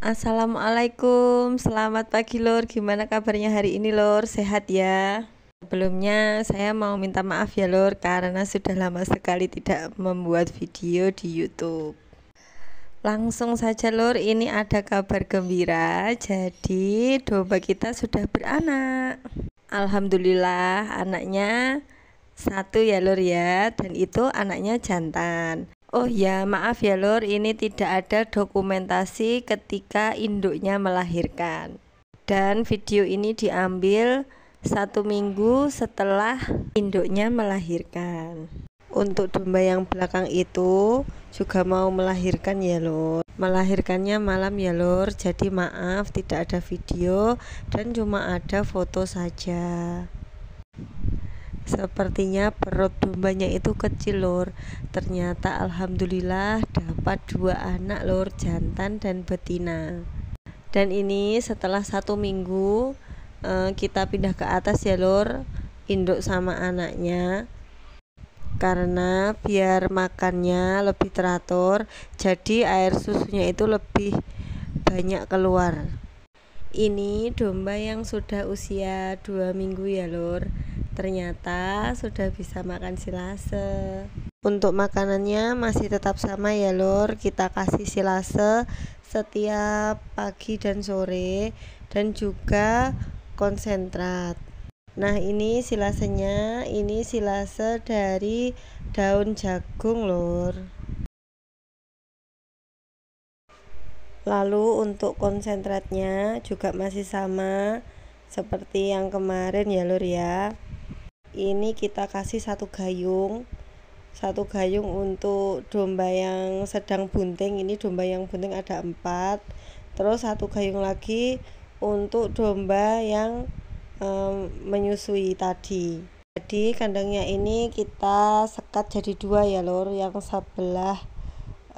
Assalamualaikum, selamat pagi lor. Gimana kabarnya hari ini lor? Sehat ya? Sebelumnya saya mau minta maaf ya lor karena sudah lama sekali tidak membuat video di YouTube. Langsung saja lor, ini ada kabar gembira. Jadi domba kita sudah beranak. Alhamdulillah anaknya satu ya lor ya dan itu anaknya jantan. Oh ya, maaf ya Lur, ini tidak ada dokumentasi ketika induknya melahirkan. Dan video ini diambil satu minggu setelah induknya melahirkan. Untuk domba yang belakang itu juga mau melahirkan ya Lur. Melahirkannya malam ya Lur, jadi maaf tidak ada video dan cuma ada foto saja. Sepertinya perut dombanya itu kecil lor Ternyata alhamdulillah dapat dua anak lor jantan dan betina Dan ini setelah satu minggu eh, kita pindah ke atas ya lor Induk sama anaknya karena biar makannya lebih teratur jadi air susunya itu lebih banyak keluar ini domba yang sudah usia dua minggu ya lor ternyata sudah bisa makan silase untuk makanannya masih tetap sama ya lur. kita kasih silase setiap pagi dan sore dan juga konsentrat nah ini silasenya ini silase dari daun jagung lur. lalu untuk konsentratnya juga masih sama seperti yang kemarin ya lur ya ini kita kasih satu gayung satu gayung untuk domba yang sedang bunting ini domba yang bunting ada empat terus satu gayung lagi untuk domba yang um, menyusui tadi jadi kandangnya ini kita sekat jadi dua ya lor yang sebelah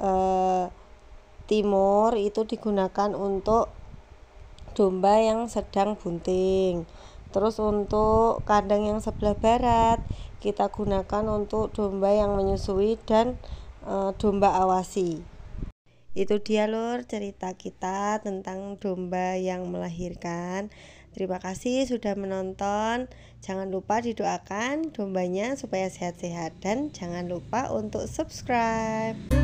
uh, timur itu digunakan untuk domba yang sedang bunting Terus untuk kandang yang sebelah barat kita gunakan untuk domba yang menyusui dan e, domba awasi. Itu dia lur cerita kita tentang domba yang melahirkan. Terima kasih sudah menonton. Jangan lupa didoakan dombanya supaya sehat-sehat dan jangan lupa untuk subscribe.